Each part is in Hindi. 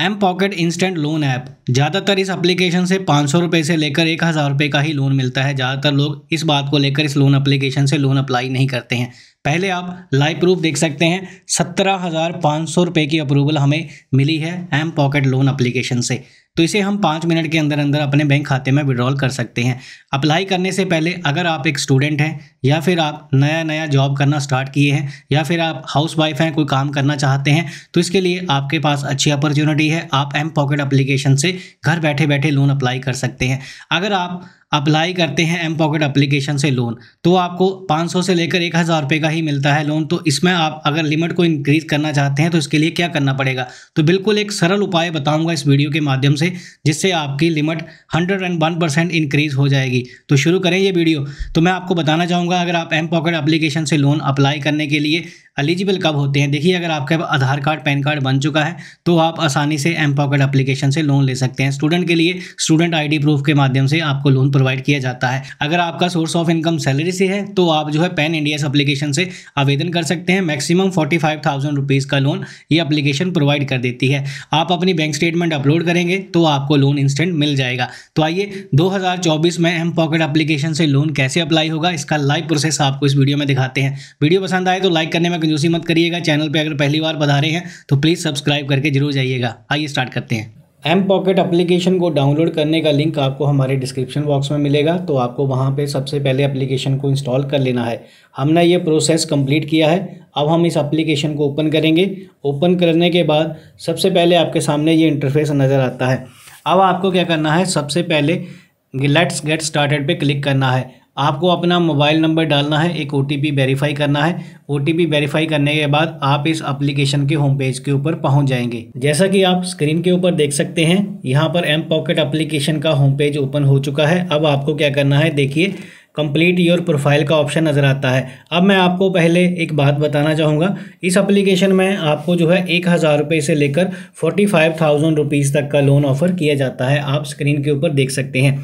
M mPokket instant loan app ज़्यादातर इस एप्लीकेशन से पाँच सौ रुपये से लेकर एक हज़ार रुपये का ही लोन मिलता है ज़्यादातर लोग इस बात को लेकर इस लोन एप्लीकेशन से लोन अप्लाई नहीं करते हैं पहले आप लाइव प्रूफ देख सकते हैं सत्रह हज़ार पाँच सौ रुपये की अप्रूवल हमें मिली है एम पॉकेट लोन अप्लीकेशन से तो इसे हम पाँच मिनट के अंदर अंदर अपने बैंक खाते में विड्रॉल कर सकते हैं अप्लाई करने से पहले अगर आप एक स्टूडेंट हैं या फिर आप नया नया जॉब करना स्टार्ट किए हैं या फिर आप हाउस वाइफ हैं कोई काम करना चाहते हैं तो इसके लिए आपके पास अच्छी अपॉर्चुनिटी है आप एम पॉकेट अप्लीकेशन से घर बैठे बैठे लोन अप्लाई कर सकते हैं अगर आप अप्लाई करते हैं एम पॉकेट अप्लीकेशन से लोन तो आपको 500 से लेकर एक हज़ार रुपये का ही मिलता है लोन तो इसमें आप अगर लिमिट को इंक्रीज़ करना चाहते हैं तो इसके लिए क्या करना पड़ेगा तो बिल्कुल एक सरल उपाय बताऊँगा इस वीडियो के माध्यम से जिससे आपकी limit hundred and one percent increase हो जाएगी तो शुरू करें ये वीडियो तो मैं आपको बताना चाहूँगा अगर आप एम पॉकेट अप्लीकेशन से लोन अप्लाई करने के लिए एलिजिबल कब होते हैं देखिए अगर आपका आधार कार्ड पैन कार्ड बन चुका है तो आप आसानी से एम पॉकेट अप्लीकेशन से लोन ले सकते हैं स्टूडेंट के लिए स्टूडेंट आईडी प्रूफ के माध्यम से आपको लोन प्रोवाइड किया जाता है अगर आपका सोर्स ऑफ इनकम सैलरी से है तो आप जो है पैन इंडिया अप्लीकेशन से आवेदन कर सकते हैं maximum forty five thousand rupees का लोन ये अप्लीकेशन प्रोवाइड कर देती है आप अपनी बैंक स्टेटमेंट अपलोड करेंगे तो आपको लोन इंस्टेंट मिल जाएगा तो आइए 2024 में एम पॉकेट अप्लीकेशन से लोन कैसे अप्लाई होगा इसका लाइव प्रोसेस आपको इस वीडियो में दिखाते हैं वीडियो पसंद आए तो लाइक करने में कंजूसी मत करिएगा चैनल पर अगर पहली बार रहे हैं तो प्लीज़ सब्सक्राइब करके जरूर जाइएगा आइए स्टार्ट करते हैं एम पॉकेट अप्लीकेशन को डाउनलोड करने का लिंक आपको हमारे डिस्क्रिप्शन बॉक्स में मिलेगा तो आपको वहाँ पे सबसे पहले एप्लीकेशन को इंस्टॉल कर लेना है हमने ये प्रोसेस कंप्लीट किया है अब हम इस एप्लीकेशन को ओपन करेंगे ओपन करने के बाद सबसे पहले आपके सामने ये इंटरफेस नज़र आता है अब आपको क्या करना है सबसे पहले लेट्स गेट स्टार्टेड पे क्लिक करना है आपको अपना मोबाइल नंबर डालना है एक ओ वेरीफाई करना है ओ वेरीफाई करने के बाद आप इस एप्लीकेशन के होम पेज के ऊपर पहुंच जाएंगे जैसा कि आप स्क्रीन के ऊपर देख सकते हैं यहाँ पर एम पॉकेट एप्लीकेशन का होम पेज ओपन हो चुका है अब आपको क्या करना है देखिए कंप्लीट योर प्रोफाइल का ऑप्शन नज़र आता है अब मैं आपको पहले एक बात बताना चाहूँगा इस एप्लीकेशन में आपको जो है एक हज़ार रुपये से लेकर फोर्टी फाइव थाउजेंड रुपीज़ तक का लोन ऑफर किया जाता है आप स्क्रीन के ऊपर देख सकते हैं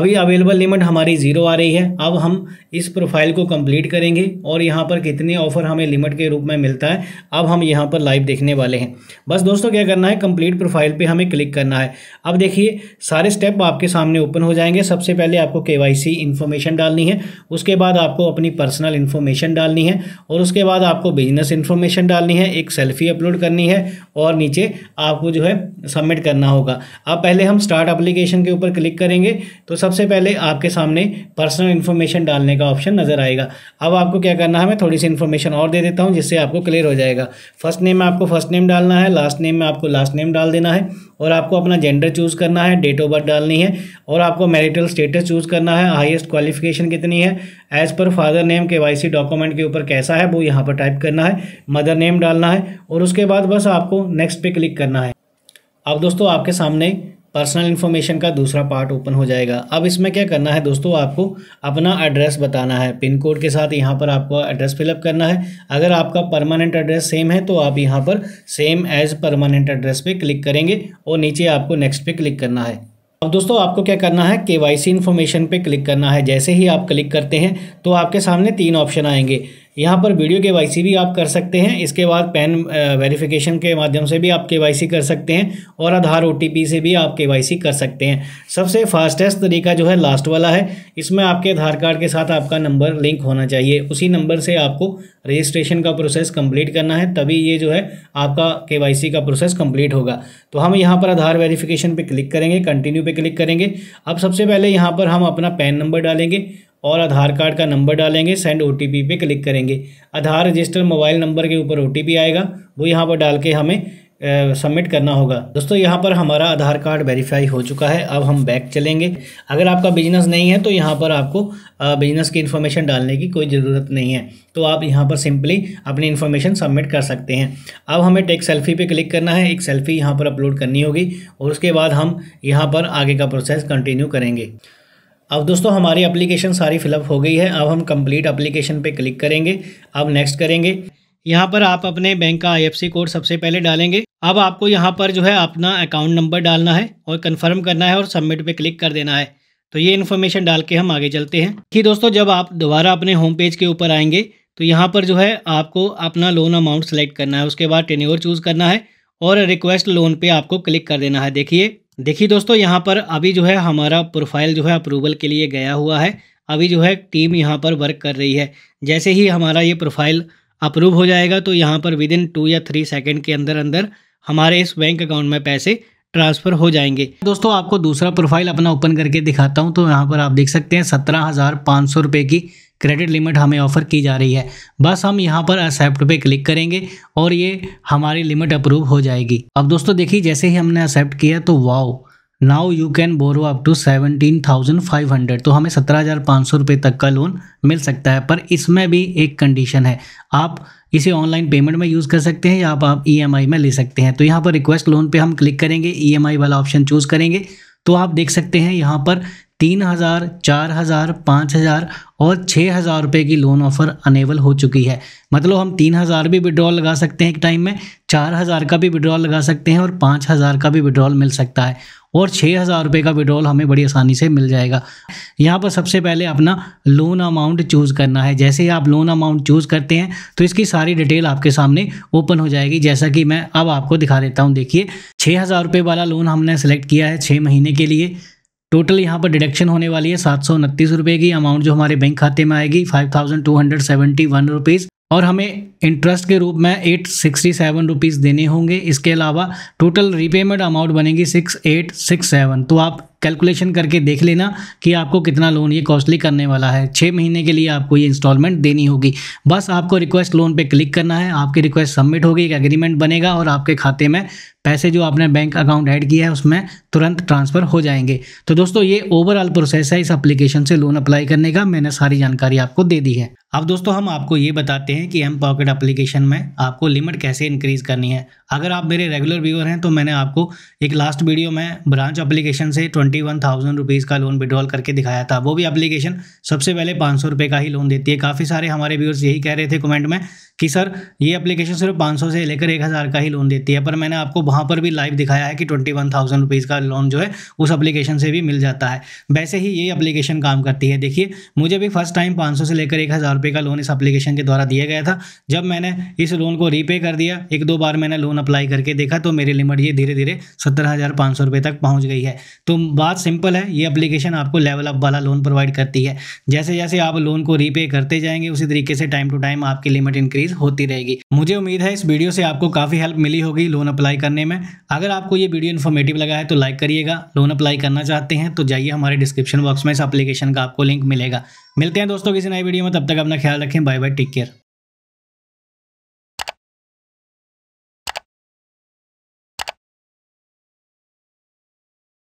अभी अवेलेबल लिमिट हमारी ज़ीरो आ रही है अब हम इस प्रोफाइल को कम्प्लीट करेंगे और यहाँ पर कितने ऑफ़र हमें लिमिट के रूप में मिलता है अब हम यहाँ पर लाइव देखने वाले हैं बस दोस्तों क्या करना है कम्प्लीट प्रोफाइल पर हमें क्लिक करना है अब देखिए सारे स्टेप आपके सामने ओपन हो जाएंगे सबसे पहले आपको के वाई इन्फॉर्मेशन डाल डालनी है उसके बाद आपको अपनी पर्सनल इन्फॉर्मेशन डालनी है और उसके बाद आपको बिजनेस इन्फॉर्मेशन डालनी है एक सेल्फी अपलोड करनी है और नीचे आपको जो है सबमिट करना होगा अब पहले हम स्टार्ट अप्लीकेशन के ऊपर क्लिक करेंगे तो सबसे पहले आपके सामने पर्सनल इन्फॉर्मेशन डालने का ऑप्शन नज़र आएगा अब आपको क्या करना है मैं थोड़ी सी इन्फॉर्मेशन और दे देता हूँ जिससे आपको क्लियर हो जाएगा फर्स्ट नेम में आपको फर्स्ट नेम डालना है लास्ट नेम में आपको लास्ट नेम डाल देना है और आपको अपना जेंडर चूज़ करना है डेट ऑफ बर्थ डालनी है और आपको मैरिटल स्टेटस चूज़ करना है हाईएस्ट क्वालिफिकेशन कितनी है as per father name K Y document के ऊपर कैसा है वो यहाँ पर टाइप करना है मदर नेम डालना है और उसके बाद बस आपको नेक्स्ट पे क्लिक करना है अब दोस्तों आपके सामने पर्सनल इन्फॉर्मेशन का दूसरा पार्ट ओपन हो जाएगा अब इसमें क्या करना है दोस्तों आपको अपना एड्रेस बताना है पिन कोड के साथ यहाँ पर आपको एड्रेस फिलअप करना है अगर आपका परमानेंट एड्रेस सेम है तो आप यहाँ पर सेम एज परमानेंट एड्रेस पे क्लिक करेंगे और नीचे आपको नेक्स्ट पे क्लिक करना है अब दोस्तों आपको क्या करना है के वाई सी इन्फॉर्मेशन पर क्लिक करना है जैसे ही आप क्लिक करते हैं तो आपके सामने तीन ऑप्शन आएंगे यहाँ पर वीडियो के भी आप कर सकते हैं इसके बाद पैन वेरिफिकेशन के माध्यम से भी आप के कर सकते हैं और आधार ओ से भी आप के कर सकते हैं सबसे फास्टेस्ट तरीका जो है लास्ट वाला है इसमें आपके आधार कार्ड के साथ आपका नंबर लिंक होना चाहिए उसी नंबर से आपको रजिस्ट्रेशन का प्रोसेस कंप्लीट करना है तभी ये जो है आपका के का प्रोसेस कंप्लीट होगा तो हम यहाँ पर आधार वेरिफिकेशन पे क्लिक करेंगे कंटिन्यू पे क्लिक करेंगे अब सबसे पहले यहाँ पर हम अपना पैन नंबर डालेंगे और आधार कार्ड का नंबर डालेंगे सेंड ओ टी पे क्लिक करेंगे आधार रजिस्टर मोबाइल नंबर के ऊपर ओ आएगा वो यहाँ पर डाल के हमें सबमिट करना होगा दोस्तों यहाँ पर हमारा आधार कार्ड वेरीफाई हो चुका है अब हम बैक चलेंगे अगर आपका बिजनेस नहीं है तो यहाँ पर आपको बिजनेस की इन्फॉर्मेशन डालने की कोई ज़रूरत नहीं है तो आप यहाँ पर सिंपली अपनी इन्फॉर्मेशन सबमिट कर सकते हैं अब हमें टेक सेल्फी पे क्लिक करना है एक सेल्फी यहाँ पर अपलोड करनी होगी और उसके बाद हम यहाँ पर आगे का प्रोसेस कंटिन्यू करेंगे अब दोस्तों हमारी एप्लीकेशन सारी फिलअप हो गई है अब हम कंप्लीट एप्लीकेशन पे क्लिक करेंगे अब नेक्स्ट करेंगे यहाँ पर आप अपने बैंक का आई कोड सबसे पहले डालेंगे अब आपको यहाँ पर जो है अपना अकाउंट नंबर डालना है और कन्फर्म करना है और सबमिट पर क्लिक कर देना है तो ये इन्फॉर्मेशन डाल के हम आगे चलते हैं कि दोस्तों जब आप दोबारा अपने होम पेज के ऊपर आएंगे तो यहाँ पर जो है आपको अपना लोन अमाउंट सेलेक्ट करना है उसके बाद टेन्योर चूज़ करना है और रिक्वेस्ट लोन पे आपको क्लिक कर देना है देखिए देखिए दोस्तों यहाँ पर अभी जो है हमारा प्रोफाइल जो है अप्रूवल के लिए गया हुआ है अभी जो है टीम यहाँ पर वर्क कर रही है जैसे ही हमारा ये प्रोफाइल अप्रूव हो जाएगा तो यहाँ पर विद इन टू या थ्री सेकेंड के अंदर अंदर हमारे इस बैंक अकाउंट में पैसे ट्रांसफ़र हो जाएंगे दोस्तों आपको दूसरा प्रोफाइल अपना ओपन करके दिखाता हूँ तो यहाँ पर आप देख सकते हैं सत्रह हज़ार पाँच सौ रुपये की क्रेडिट लिमिट हमें ऑफ़र की जा रही है बस हम यहाँ पर एक्सेप्ट पे क्लिक करेंगे और ये हमारी लिमिट अप्रूव हो जाएगी अब दोस्तों देखिए जैसे ही हमने एक्सेप्ट किया तो wow now you can borrow up to seventeen thousand five hundred तो हमें सत्रह हज़ार पाँच सौ रुपये तक का लोन मिल सकता है पर इसमें भी एक कंडीशन है आप इसे ऑनलाइन पेमेंट में यूज़ कर सकते हैं या आप आप ई में ले सकते हैं तो यहाँ पर रिक्वेस्ट लोन पर हम क्लिक करेंगे ई एम आई वाला ऑप्शन चूज़ करेंगे तो आप देख सकते हैं यहाँ पर तीन हज़ार चार हज़ार पाँच हज़ार और छः हज़ार रुपये की लोन ऑफ़र अनेबल हो चुकी है मतलब हम तीन हज़ार भी विड्रॉल लगा सकते हैं एक टाइम में चार हज़ार का भी विड्रॉल लगा सकते हैं और पाँच हज़ार का भी विड्रॉल मिल सकता है और छः हज़ार रुपये का विड्रॉल हमें बड़ी आसानी से मिल जाएगा यहाँ पर सबसे पहले अपना लोन अमाउंट चूज़ करना है जैसे ही आप लोन अमाउंट चूज़ करते हैं तो इसकी सारी डिटेल आपके सामने ओपन हो जाएगी जैसा कि मैं अब आपको दिखा देता हूँ देखिए छः हज़ार रुपये वाला लोन हमने सेलेक्ट किया है छः महीने के लिए टोटल यहाँ पर डिडक्शन होने वाली है सात सौ उनतीस रुपये की अमाउंट जो हमारे बैंक खाते में आएगी five thousand two hundred seventy one rupees और हमें इंटरेस्ट के रूप में एट सिक्सटी सेवन रुपीज़ देने होंगे इसके अलावा टोटल रीपेमेंट अमाउंट बनेगी सिक्स एट सिक्स सेवन तो आप कैलकुलेशन करके देख लेना कि आपको कितना लोन ये कॉस्टली करने वाला है छः महीने के लिए आपको ये इंस्टॉलमेंट देनी होगी बस आपको रिक्वेस्ट लोन पे क्लिक करना है आपकी रिक्वेस्ट सबमिट होगी एक एग्रीमेंट बनेगा और आपके खाते में पैसे जो आपने बैंक अकाउंट ऐड किया है उसमें तुरंत ट्रांसफ़र हो जाएंगे तो दोस्तों ये ओवरऑल प्रोसेस है इस एप्लीकेशन से लोन अप्लाई करने का मैंने सारी जानकारी आपको दे दी है अब दोस्तों हम आपको ये बताते हैं कि एम पॉकेट एप्लीकेशन में आपको लिमिट कैसे इंक्रीज़ करनी है अगर आप मेरे रेगुलर व्यूअर हैं तो मैंने आपको एक लास्ट वीडियो में ब्रांच एप्लीकेशन से ट्वेंटी वन थाउजेंड रुपीज़ का लोन विड्रॉल करके दिखाया था वो भी एप्लीकेशन सबसे पहले पाँच सौ रुपये का ही लोन देती है काफ़ी सारे हमारे व्यूअर्स यही कह रहे थे कमेंट में कि सर ये एप्लीकेशन सिर्फ पाँच सौ से लेकर एक हज़ार का ही लोन देती है पर मैंने आपको वहाँ पर भी लाइव दिखाया है कि ट्वेंटी वन थाउजेंड रुपीज़ का लोन जो है उस एप्लीकेशन से भी मिल जाता है वैसे ही ये एप्लीकेशन काम करती है देखिए मुझे भी फर्स्ट टाइम पाँच सौ से लेकर एक हज़ार रुपये का लोन इस एप्लीकेशन के द्वारा दिया गया था जब मैंने इस लोन को रीपे कर दिया एक दो बार मैंने लोन अप्लाई करके देखा तो मेरी लिमिट ये धीरे धीरे सत्तर हज़ार पाँच सौ रुपये तक पहुंच गई है तो बात सिंपल है ये अप्लीकेशन आपको लेवल अप वाला लोन प्रोवाइड करती है जैसे जैसे आप लोन को रीपे करते जाएंगे उसी तरीके से टाइम टू टाइम आपकी लिमिट इंक्रीज होती रहेगी मुझे उम्मीद है इस वीडियो से आपको काफ़ी हेल्प मिली होगी लोन अप्लाई करने में अगर आपको ये वीडियो इन्फॉर्मेटिव लगा है तो लाइक करिएगा लोन अप्लाई करना चाहते हैं तो जाइए हमारे डिस्क्रिप्शन बॉक्स में इस अप्लीकेशन का आपको लिंक मिलेगा मिलते हैं दोस्तों किसी नई वीडियो में तब तक अपना ख्याल रखें बाय बाय टेक केयर